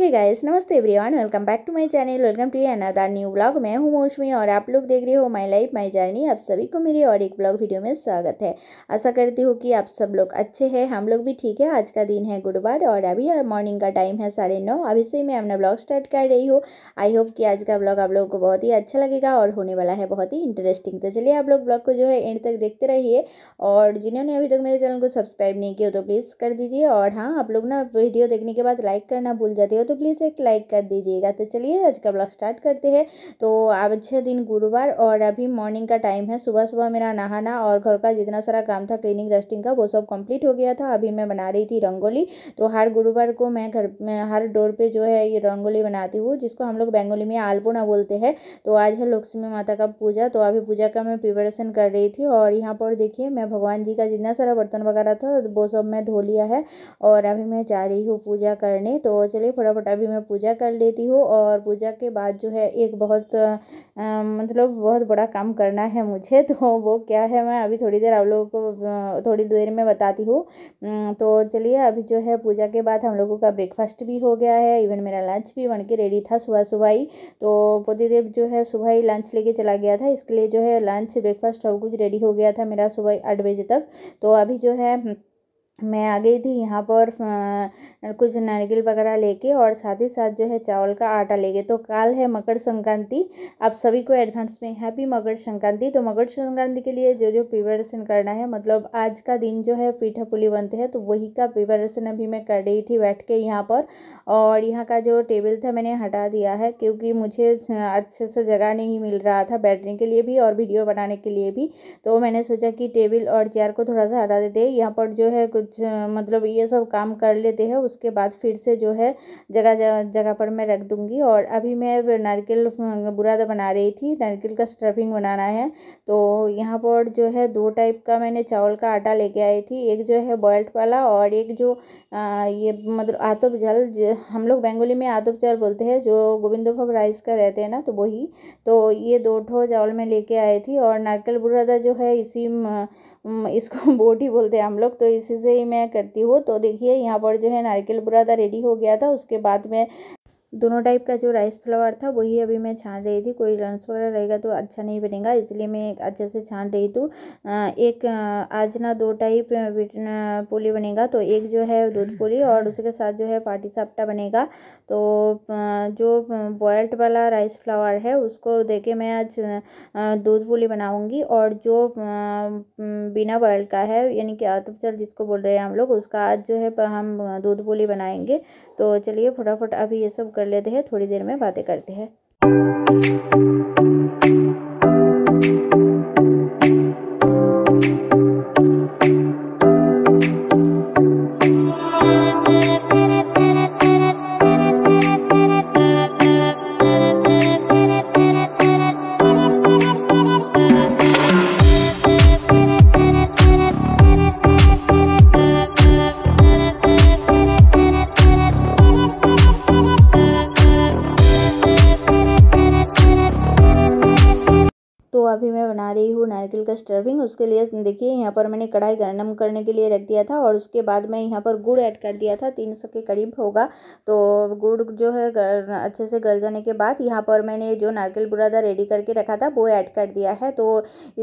हे guys नमस्ते everyone welcome back to my channel welcome to another new blog मैं हूं मौसमी और आप लोग देख रहे हो माय लाइफ माय जर्नी आप सभी को मेरी और एक ब्लॉग वीडियो में स्वागत है आशा करती हूं कि आप सब लोग अच्छे हैं हम लोग भी ठीक है आज का दिन है गुरुवार और अभी मॉर्निंग का टाइम है साढ़े नौ अभी से मैं अपना ब्लॉग स्टार्ट कर रही हूँ आई होप कि आज का ब्लॉग आप लोगों को बहुत ही अच्छा लगेगा और होने वाला है बहुत ही इंटरेस्टिंग तो चलिए आप लोग ब्लॉग को जो है एंड तक देखते रहिए और जिन्होंने अभी तक मेरे चैनल को सब्सक्राइब नहीं किया तो प्लीज़ कर दीजिए और हाँ आप लोग ना वीडियो देखने के बाद लाइक करना भूल जाते हो तो प्लीज़ एक लाइक कर दीजिएगा तो चलिए आज का ब्लॉग स्टार्ट करते हैं तो आज दिन गुरुवार और अभी मॉर्निंग का टाइम है सुबह सुबह मेरा नहाना और घर का जितना सारा काम था क्लीनिंग डस्टिंग का वो सब कंप्लीट हो गया था अभी मैं बना रही थी रंगोली तो हर गुरुवार को मैं घर में हर डोर पर जो है ये रंगोली बनाती हूँ जिसको हम लोग बेंगोली में आलपोना बोलते हैं तो आज है लक्ष्मी माता का पूजा तो अभी पूजा का मैं प्रिपरेशन कर रही थी और यहाँ पर देखिए मैं भगवान जी का जितना सारा बर्तन वगैरह था वो सब मैं धो लिया है और अभी मैं जा रही हूँ पूजा करने तो चलिए फटाफट फटाफट अभी मैं पूजा कर लेती हूँ और पूजा के बाद जो है एक बहुत मतलब बहुत बड़ा काम करना है मुझे तो वो क्या है मैं अभी थोड़ी देर आप लोगों को थोड़ी देर में बताती हूँ तो चलिए अभी जो है पूजा के बाद हम लोगों का ब्रेकफास्ट भी हो गया है इवन मेरा लंच भी बन के रेडी था सुबह सुबह ही तो पति जो है सुबह ही लंच लेके चला गया था इसके लिए जो है लंच ब्रेकफास्ट सब कुछ रेडी हो गया था मेरा सुबह आठ बजे तक तो अभी जो है मैं आ गई थी यहाँ पर कुछ नारियल वगैरह लेके और साथ ही साथ जो है चावल का आटा लेके तो कल है मकर संक्रांति आप सभी को एडवांस में हैप्पी मकर संक्रांति तो मकर संक्रांति के लिए जो जो प्रिपरेशन करना है मतलब आज का दिन जो है पीठा पुली बनते हैं तो वही का प्रिपरेशन अभी मैं कर रही थी बैठ के यहाँ पर और यहाँ का जो टेबल था मैंने हटा दिया है क्योंकि मुझे अच्छे से जगह नहीं मिल रहा था बैठने के लिए भी और वीडियो बनाने के लिए भी तो मैंने सोचा कि टेबल और चेयर को थोड़ा सा हटा देते यहाँ पर जो है कुछ कुछ मतलब ये सब काम कर लेते हैं उसके बाद फिर से जो है जगह जगह पर मैं रख दूँगी और अभी मैं नारिकेल बुरादा बना रही थी नारिकेल का स्टफिंग बनाना है तो यहाँ पर जो है दो टाइप का मैंने चावल का आटा लेके आई थी एक जो है बॉयल्ड वाला और एक जो आ, ये मतलब आतफ जल हम लोग बेंगोली में आतफ जल बोलते हैं जो गोविंद भोग राइस का रहते हैं ना तो वही तो ये दो ठो चावल मैं लेके आई थी और नारिकेल बुरादा जो है इसी इसको बोटी बोलते हैं हम लोग तो इसी से ही मैं करती हूँ तो देखिए यहाँ पर जो है नारियल बुरादा रेडी हो गया था उसके बाद में दोनों टाइप का जो राइस फ्लावर था वही अभी मैं छान रही थी कोई लम्स वगैरह रहेगा तो अच्छा नहीं बनेगा इसलिए मैं अच्छे से छान रही थी एक आज ना दो टाइप पोली बनेगा तो एक जो है दूध पोली और उसके साथ जो है फाटी साप्टा बनेगा तो जो बॉयल्ड वाला राइस फ्लावर है उसको देखे मैं आज दूध पोली बनाऊँगी और जो बिना बॉयल्ड का है यानी कि आतुफल जिसको बोल रहे हैं हम लोग उसका आज जो है हम दूध पोली बनाएंगे तो चलिए फटाफट अभी ये सब कर लेते हैं थोड़ी देर में बातें करते हैं का स्टर्विंग उसके लिए देखिए यहाँ पर मैंने कढ़ाई गर्म करने के लिए रख दिया था और उसके बाद मैं यहाँ पर गुड़ ऐड कर दिया था तीन सौ के करीब होगा तो गुड़ जो है अच्छे से गल जाने के बाद यहाँ पर मैंने जो नारकेल बुरादा रेडी करके रखा था वो ऐड कर दिया है तो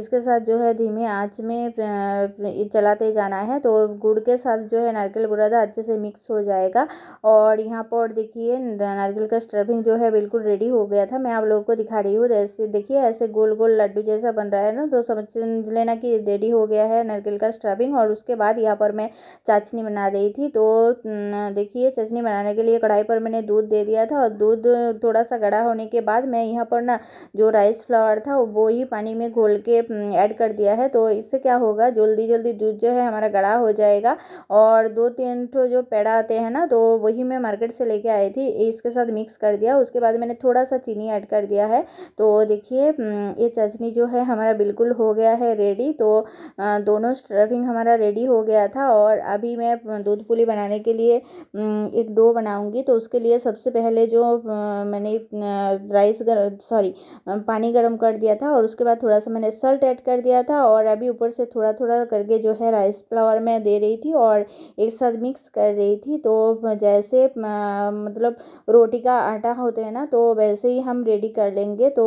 इसके साथ जो है धीमे आँच में चलाते जाना है तो गुड़ के साथ जो है नारकेल बुरादा अच्छे से मिक्स हो जाएगा और यहाँ पर देखिए नारकेल का स्टर्विंग जो है बिल्कुल रेडी हो गया था मैं आप लोगों को दिखा रही हूँ जैसे देखिए ऐसे गोल गोल लड्डू जैसा बन रहा है ना तो समझ समझ लेना कि रेडी हो गया है नारियल का स्ट्रबिंग और उसके बाद यहाँ पर मैं चाशनी बना रही थी तो देखिए चटनी बनाने के लिए कढ़ाई पर मैंने दूध दे दिया था और दूध थोड़ा सा गड़ा होने के बाद मैं यहाँ पर ना जो राइस फ्लावर था वो ही पानी में घोल के ऐड कर दिया है तो इससे क्या होगा जल्दी जल्दी दूध जो है हमारा गड़ा हो जाएगा और दो तीन ठो जो पेड़ा आते हैं ना तो वही मैं मार्केट से लेके आई थी इसके साथ मिक्स कर दिया उसके बाद मैंने थोड़ा सा चीनी ऐड कर दिया है तो देखिए ये चटनी जो है हमारा बिल्कुल हो गया गया है रेडी तो दोनों स्टफिंग हमारा रेडी हो गया था और अभी मैं दूध पुली बनाने के लिए एक डो बनाऊंगी तो उसके लिए सबसे पहले जो मैंने राइस सॉरी पानी गर्म कर दिया था और उसके बाद थोड़ा सा मैंने सल्ट ऐड कर दिया था और अभी ऊपर से थोड़ा थोड़ा करके जो है राइस फ्लावर मैं दे रही थी और एक साथ मिक्स कर रही थी तो जैसे मतलब रोटी का आटा होते हैं ना तो वैसे ही हम रेडी कर लेंगे तो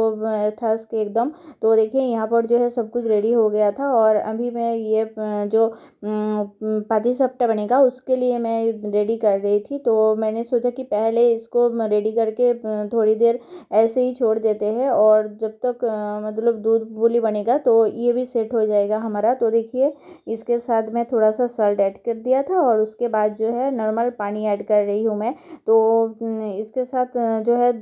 थर्स के एकदम तो देखिए यहाँ पर जो है सब कुछ रेडी हो गया था और अभी मैं ये जो पाती सप्टा बनेगा उसके लिए मैं रेडी कर रही थी तो मैंने सोचा कि पहले इसको रेडी करके थोड़ी देर ऐसे ही छोड़ देते हैं और जब तक मतलब दूध बोली बनेगा तो ये भी सेट हो जाएगा हमारा तो देखिए इसके साथ मैं थोड़ा सा सल्ट ऐड कर दिया था और उसके बाद जो है नॉर्मल पानी ऐड कर रही हूँ मैं तो इसके साथ जो है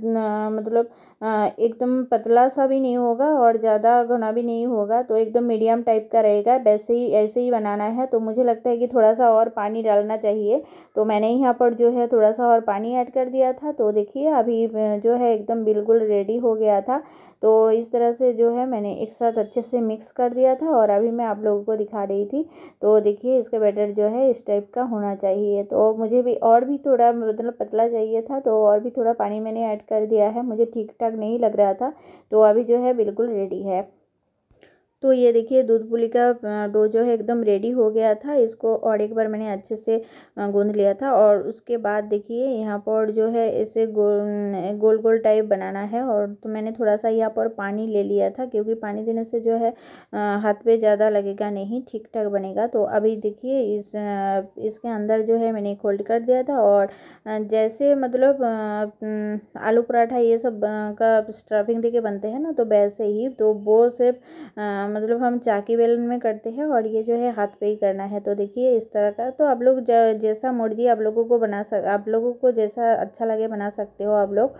मतलब एकदम पतला सा भी नहीं होगा और ज़्यादा घना भी नहीं होगा तो तो एकदम मीडियम टाइप का रहेगा वैसे ही ऐसे ही बनाना है तो मुझे लगता है कि थोड़ा सा और पानी डालना चाहिए तो मैंने यहाँ पर जो है थोड़ा सा और पानी ऐड कर दिया था तो देखिए अभी जो है एकदम बिल्कुल रेडी हो गया था तो इस तरह से जो है मैंने एक साथ अच्छे से मिक्स कर दिया था और अभी मैं आप लोगों को दिखा रही थी तो देखिए इसका बैटर जो है इस टाइप का होना चाहिए तो मुझे भी और भी थोड़ा मतलब पतला चाहिए था तो और भी थोड़ा पानी मैंने ऐड कर दिया है मुझे ठीक ठाक नहीं लग रहा था तो अभी जो है बिल्कुल रेडी है तो ये देखिए दूध पुली का डो जो है एकदम रेडी हो गया था इसको और एक बार मैंने अच्छे से गूंद लिया था और उसके बाद देखिए यहाँ पर जो है इसे गोल गोल गोल टाइप बनाना है और तो मैंने थोड़ा सा यहाँ पर पानी ले लिया था क्योंकि पानी देने से जो है हाथ पे ज़्यादा लगेगा नहीं ठीक ठाक बनेगा तो अभी देखिए इस इसके अंदर जो है मैंने होल्ड कर दिया था और जैसे मतलब आलू पराठा ये सब का स्टफिंग दे बनते हैं ना तो वैसे ही तो वो सिर्फ मतलब हम चाकी बेलन में करते हैं और ये जो है हाथ पे ही करना है तो देखिए इस तरह का तो आप लोग जैसा मर्जी आप लोगों को बना सक आप लोगों को जैसा अच्छा लगे बना सकते हो आप लोग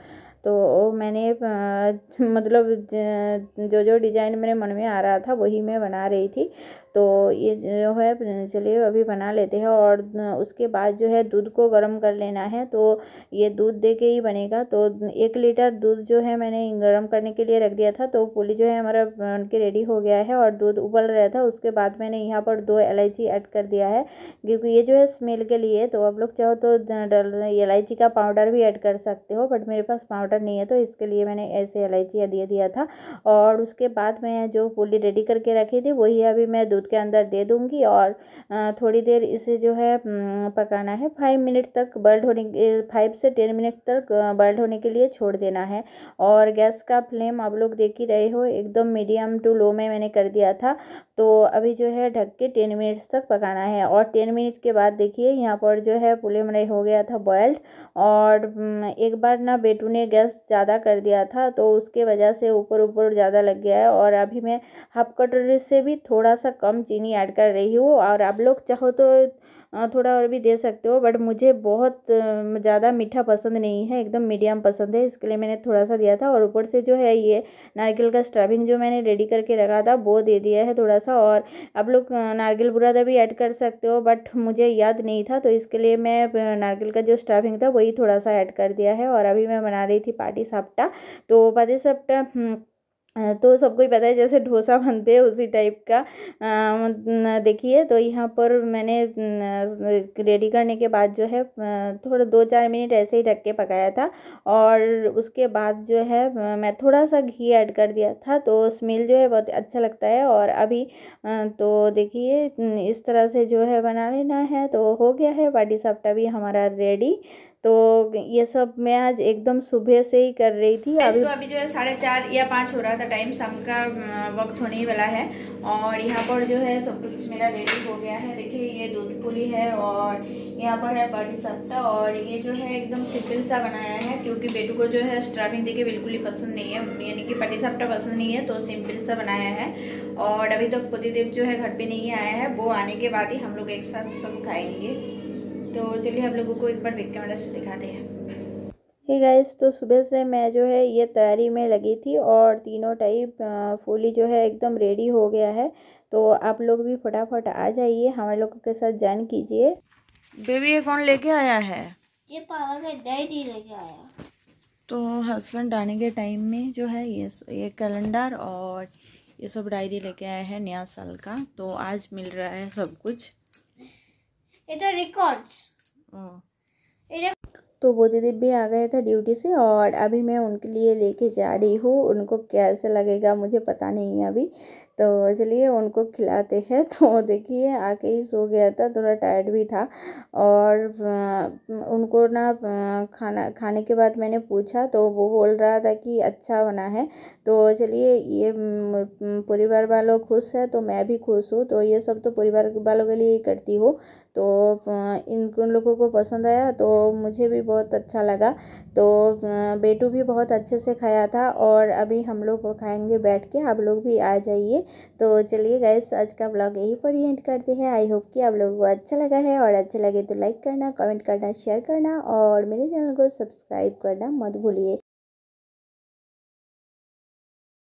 तो मैंने मतलब जो जो डिज़ाइन मेरे मन में आ रहा था वही मैं बना रही थी तो ये जो है चलिए अभी बना लेते हैं और उसके बाद जो है दूध को गर्म कर लेना है तो ये दूध दे के ही बनेगा तो एक लीटर दूध जो है मैंने गर्म करने के लिए रख दिया था तो पूली जो है हमारा बन के रेडी हो गया है और दूध उबल रहा था उसके बाद मैंने यहाँ पर दो इलायची ऐड कर दिया है क्योंकि ये जो है स्मेल के लिए तो आप लोग चाहो तो इलायची का पाउडर भी ऐड कर सकते हो बट मेरे पास पाउडर नहीं है तो इसके लिए मैंने ऐसे इलायची दे दिया था और उसके बाद मैं जो पूली रेडी करके रखी थी वही अभी मैं दूध दूध के अंदर दे दूँगी और थोड़ी देर इसे जो है पकाना है फाइव मिनट तक बर्ल्ड होने फाइव से टेन मिनट तक बर्ल्ड होने के लिए छोड़ देना है और गैस का फ्लेम आप लोग देख ही रहे हो एकदम मीडियम टू लो में मैंने कर दिया था तो अभी जो है ढक के टेन मिनट्स तक पकाना है और टेन मिनट के बाद देखिए यहाँ पर जो है पुले मरई हो गया था बॉयल्ड और एक बार ना बेटू ने गैस ज़्यादा कर दिया था तो उसके वजह से ऊपर ऊपर ज़्यादा लग गया है और अभी मैं हाफ कटोरी से भी थोड़ा सा कम कम चीनी ऐड कर रही हूँ और आप लोग चाहो तो थोड़ा और भी दे सकते हो बट मुझे बहुत ज़्यादा मीठा पसंद नहीं है एकदम मीडियम पसंद है इसके लिए मैंने थोड़ा सा दिया था और ऊपर से जो है ये नारियल का स्ट्रबिंग जो मैंने रेडी करके रखा था वो दे दिया है थोड़ा सा और आप लोग नारियल बुरादा भी ऐड कर सकते हो बट मुझे याद नहीं था तो इसके लिए मैं नारियल का जो स्ट्रबिंग था वही थोड़ा सा ऐड कर दिया है और अभी मैं बना रही थी पाटी साप्टा तो पाटी साप्टा हम्म, तो सबको ही पता है जैसे डोसा बनते हैं उसी टाइप का देखिए तो यहाँ पर मैंने रेडी करने के बाद जो है थोड़ा दो चार मिनट ऐसे ही रख के पकाया था और उसके बाद जो है मैं थोड़ा सा घी ऐड कर दिया था तो स्मेल जो है बहुत अच्छा लगता है और अभी तो देखिए इस तरह से जो है बना लेना है तो हो गया है बाटी साफ्टा भी हमारा रेडी तो ये सब मैं आज एकदम सुबह से ही कर रही थी अभी तो अभी जो है साढ़े चार या पाँच हो रहा था टाइम शाम का वक्त होने ही वाला है और यहाँ पर जो है सब कुछ मेरा रेडी हो गया है देखिए ये दूध पुली है और यहाँ पर है बड़ी सप्टा और ये जो है एकदम सिंपल सा बनाया है क्योंकि बेटू को जो है स्ट्राफिंग देखिए बिल्कुल ही पसंद नहीं है यानी कि पटी सप्टा पसंद नहीं है तो सिंपल सा बनाया है और अभी तक तो पुदीदेव जो है घर पे नहीं आया है वो आने के बाद ही हम लोग एक साथ सब खाएंगे तो चलिए आप लोगों को एक बार बैक कैमरा से दिखाते हैं है इस तो सुबह से मैं जो है ये तैयारी में लगी थी और तीनों टाइप फूली जो है एकदम रेडी हो गया है तो आप लोग भी फटाफट आ जाइए हमारे लोगों के साथ ज्वाइन कीजिए बेबी ये कौन लेके आया है ये पापा का डैडी लेके आया तो हस्बैंड आने के टाइम में जो है ये ये कैलेंडर और ये सब डायरी लेके आया है नया साल का तो आज मिल रहा है सब कुछ এটা रिकॉर्ड्स हाँ। तो वो दीदी भी आ गए थे ड्यूटी से और अभी मैं उनके लिए लेके जा रही हूँ उनको कैसे लगेगा मुझे पता नहीं है अभी तो चलिए उनको खिलाते हैं तो देखिए आके ही सो गया था थोड़ा टायर्ड भी था और उनको ना खाना खाने के बाद मैंने पूछा तो वो बोल रहा था कि अच्छा बना है तो चलिए ये परिवार वालों खुश है तो मैं भी खुश हूँ तो ये सब तो परिवार वालों के लिए ही करती हूँ तो इन उन लोगों को पसंद आया तो मुझे भी बहुत अच्छा लगा तो बेटू भी बहुत अच्छे से खाया था और अभी हम लोग खाएंगे बैठ के आप लोग भी आ जाइए तो चलिए गैस आज का ब्लॉग यहीं पर ही एंड करते हैं आई होप कि आप लोगों को अच्छा लगा है और अच्छा लगे तो लाइक करना कमेंट करना शेयर करना और मेरे चैनल को सब्सक्राइब करना मत भूलिए